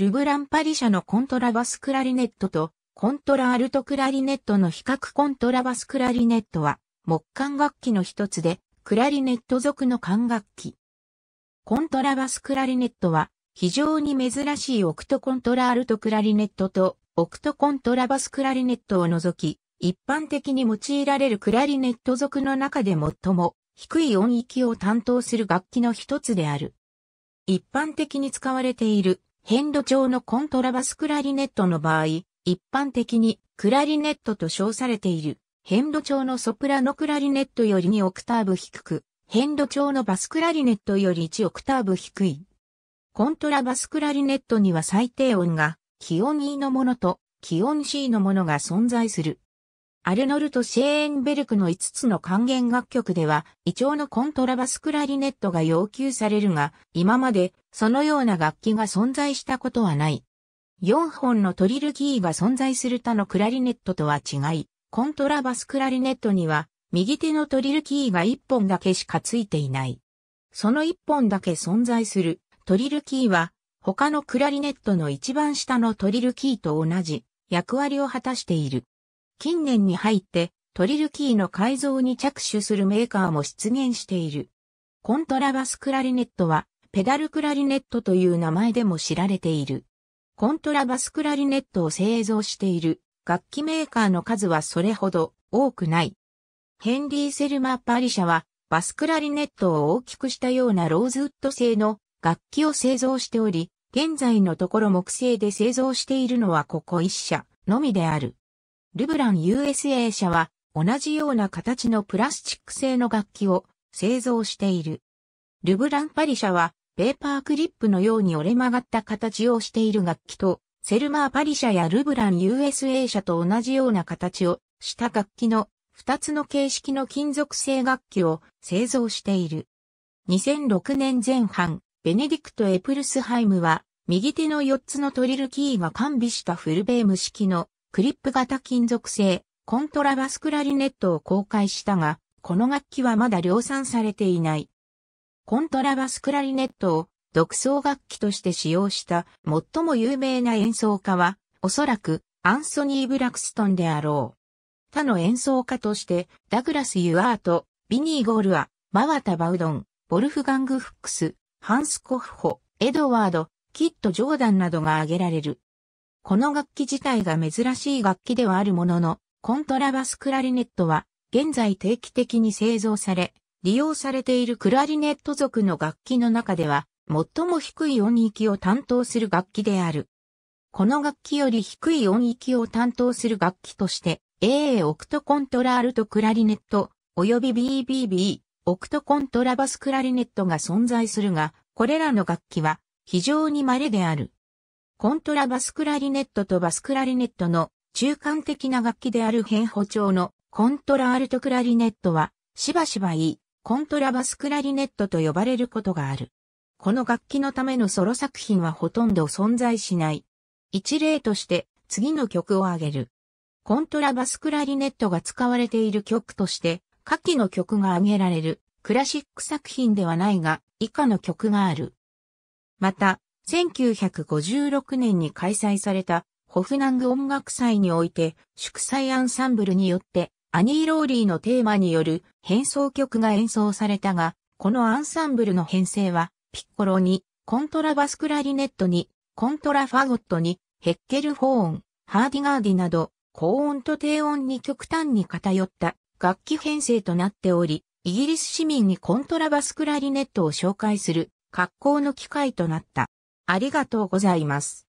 ルブランパリ社のコントラバスクラリネットとコントラアルトクラリネットの比較コントラバスクラリネットは木管楽器の一つでクラリネット属の管楽器。コントラバスクラリネットは非常に珍しいオクトコントラアルトクラリネットとオクトコントラバスクラリネットを除き一般的に用いられるクラリネット属の中で最も低い音域を担当する楽器の一つである。一般的に使われているヘンド調のコントラバスクラリネットの場合、一般的にクラリネットと称されている、ヘンド調のソプラノクラリネットより2オクターブ低く、ヘンド調のバスクラリネットより1オクターブ低い。コントラバスクラリネットには最低音が、気温 E のものと気温 C のものが存在する。アルノルト・シェーンベルクの5つの還元楽曲では、イチョウのコントラバスクラリネットが要求されるが、今までそのような楽器が存在したことはない。4本のトリルキーが存在する他のクラリネットとは違い、コントラバスクラリネットには、右手のトリルキーが1本だけしかついていない。その1本だけ存在するトリルキーは、他のクラリネットの一番下のトリルキーと同じ役割を果たしている。近年に入ってトリルキーの改造に着手するメーカーも出現している。コントラバスクラリネットはペダルクラリネットという名前でも知られている。コントラバスクラリネットを製造している楽器メーカーの数はそれほど多くない。ヘンリー・セルマパリ社はバスクラリネットを大きくしたようなローズウッド製の楽器を製造しており、現在のところ木製で製造しているのはここ一社のみである。ルブラン USA 社は同じような形のプラスチック製の楽器を製造している。ルブランパリ社はペーパークリップのように折れ曲がった形をしている楽器と、セルマーパリ社やルブラン USA 社と同じような形をした楽器の2つの形式の金属製楽器を製造している。2006年前半、ベネディクト・エプルスハイムは、右手の4つのトリルキーが完備したフルベーム式のクリップ型金属製、コントラバスクラリネットを公開したが、この楽器はまだ量産されていない。コントラバスクラリネットを独奏楽器として使用した最も有名な演奏家は、おそらくアンソニー・ブラクストンであろう。他の演奏家として、ダグラス・ユアート、ビニー・ゴールア、マワタ・バウドン、ボルフガング・フックス、ハンス・コフホ、エドワード、キッド・ジョーダンなどが挙げられる。この楽器自体が珍しい楽器ではあるものの、コントラバスクラリネットは現在定期的に製造され、利用されているクラリネット族の楽器の中では、最も低い音域を担当する楽器である。この楽器より低い音域を担当する楽器として、AA オクトコントラールとクラリネット、および BBB オクトコントラバスクラリネットが存在するが、これらの楽器は非常に稀である。コントラバスクラリネットとバスクラリネットの中間的な楽器である変歩調のコントラアルトクラリネットはしばしばいいコントラバスクラリネットと呼ばれることがある。この楽器のためのソロ作品はほとんど存在しない。一例として次の曲を挙げる。コントラバスクラリネットが使われている曲として下記の曲が挙げられるクラシック作品ではないが以下の曲がある。また、1956年に開催されたホフナング音楽祭において、祝祭アンサンブルによって、アニー・ローリーのテーマによる変奏曲が演奏されたが、このアンサンブルの編成は、ピッコロに、コントラバスクラリネットに、コントラファゴットに、ヘッケルホーン、ハーディガーディなど、高音と低音に極端に偏った楽器編成となっており、イギリス市民にコントラバスクラリネットを紹介する格好の機会となった。ありがとうございます。